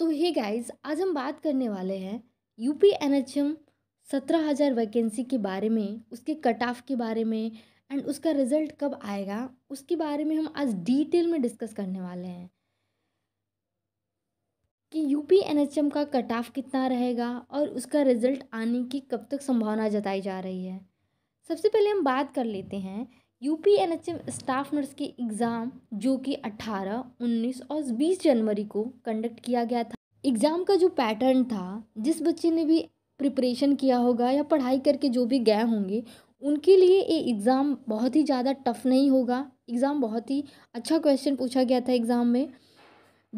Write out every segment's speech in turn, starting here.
सो तो hey guys आज हम बात करने वाले हैं यूपी एनएचएम सत्रह हज़ार वैकेंसी के बारे में उसके कट ऑफ के बारे में एंड उसका रिज़ल्ट कब आएगा उसके बारे में हम आज डिटेल में डिस्कस करने वाले हैं कि यूपी एनएचएम का कट ऑफ कितना रहेगा और उसका रिज़ल्ट आने की कब तक संभावना जताई जा रही है सबसे पहले हम बात कर लेते हैं U P N H M staff nurse के एग्ज़ाम जो कि 18, 19 और 20 जनवरी को कंडक्ट किया गया था एग्ज़ाम का जो पैटर्न था जिस बच्चे ने भी प्रिपरेशन किया होगा या पढ़ाई करके जो भी गए होंगे उनके लिए ये एग्ज़ाम बहुत ही ज़्यादा टफ नहीं होगा एग्ज़ाम बहुत ही अच्छा क्वेश्चन पूछा गया था एग्ज़ाम में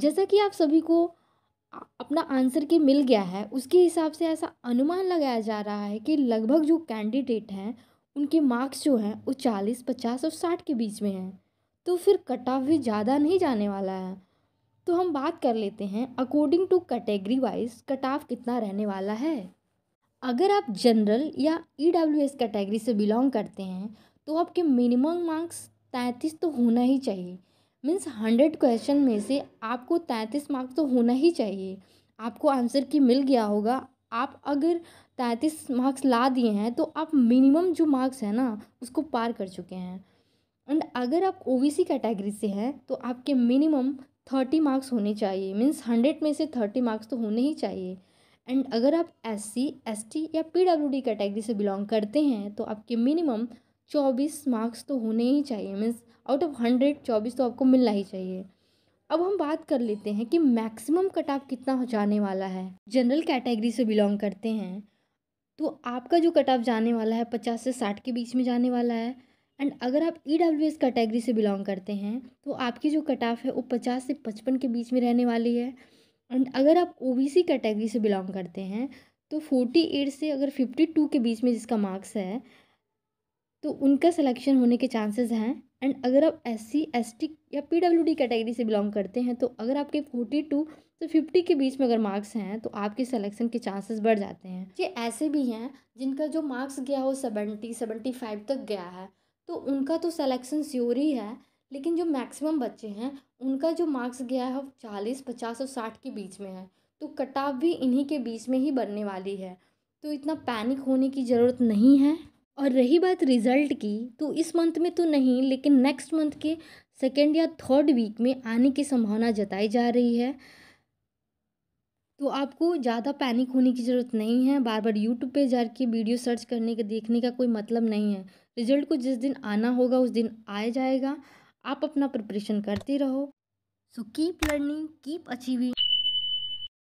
जैसा कि आप सभी को अपना आंसर के मिल गया है उसके हिसाब से ऐसा अनुमान लगाया जा रहा है कि लगभग जो कैंडिडेट हैं उनके मार्क्स जो हैं वो चालीस पचास और साठ के बीच में हैं तो फिर कट ऑफ भी ज़्यादा नहीं जाने वाला है तो हम बात कर लेते हैं according to category wise cut off कितना रहने वाला है अगर आप जनरल या ई डब्ल्यू एस कैटेगरी से बिलोंग करते हैं तो आपके मिनिमम मार्क्स तैंतीस तो होना ही चाहिए मीन्स हंड्रेड क्वेश्चन में से आपको तैंतीस मार्क्स तो होना ही चाहिए आपको आंसर की मिल गया होगा आप अगर तैंतीस मार्क्स ला दिए हैं तो आप मिनिमम जो मार्क्स है ना उसको पार कर चुके हैं एंड अगर आप ओ सी कैटेगरी से हैं तो आपके मिनिमम थर्टी मार्क्स होने चाहिए मीन्स हंड्रेड में से थर्टी मार्क्स तो होने ही चाहिए एंड अगर आप एस सी एस टी या पी डब्ल्यू डी कैटेगरी से बिलोंग करते हैं तो आपके मिनिमम चौबीस मार्क्स तो होने ही चाहिए मीन्स आउट ऑफ हंड्रेड चौबीस तो आपको मिलना ही चाहिए अब हम बात कर लेते हैं कि मैक्सिमम कट ऑफ कितना हो जाने वाला है जनरल कैटेगरी से बिलोंग करते हैं तो आपका जो कट ऑफ जाने वाला है पचास से साठ के बीच में जाने वाला है एंड अगर आप ई डब्ल्यू एस कैटेगरी से बिलोंग करते हैं तो आपकी जो कट ऑफ है वो पचास से पचपन के बीच में रहने वाली है एंड अगर आप ओ बी सी कैटेगरी से बिलोंग करते हैं तो फोर्टी एट से अगर फिफ्टी टू के बीच में जिसका मार्क्स है तो उनका सिलेक्शन होने के चांसेस हैं एंड अगर आप एस सी एस टी या पी डब्ल्यू डी कैटेगरी से बिलोंग करते हैं तो अगर आपके फोर्टी टू से फिफ्टी के बीच में अगर मार्क्स हैं तो आपके सिलेक्शन के चांसेस बढ़ जाते हैं ये ऐसे भी हैं जिनका जो मार्क्स गया हो सेवेंटी सेवेंटी फाइव तक गया है तो उनका तो सिलेक्शन श्योर ही है लेकिन जो मैक्सिमम बच्चे हैं उनका जो मार्क्स गया है चालीस पचास और साठ के बीच में है तो कटाव भी इन्हीं के बीच में ही बनने वाली है तो इतना पैनिक होने की ज़रूरत नहीं है और रही बात रिज़ल्ट की तो इस मंथ में तो नहीं लेकिन नेक्स्ट मंथ के सेकेंड या थर्ड वीक में आने की संभावना जताई जा रही है तो आपको ज़्यादा पैनिक होने की ज़रूरत नहीं है बार बार यूट्यूब पे जाके वीडियो सर्च करने का देखने का कोई मतलब नहीं है रिजल्ट को जिस दिन आना होगा उस दिन आ जाएगा आप अपना प्रिपरेशन करते रहो so keep learning keep achieving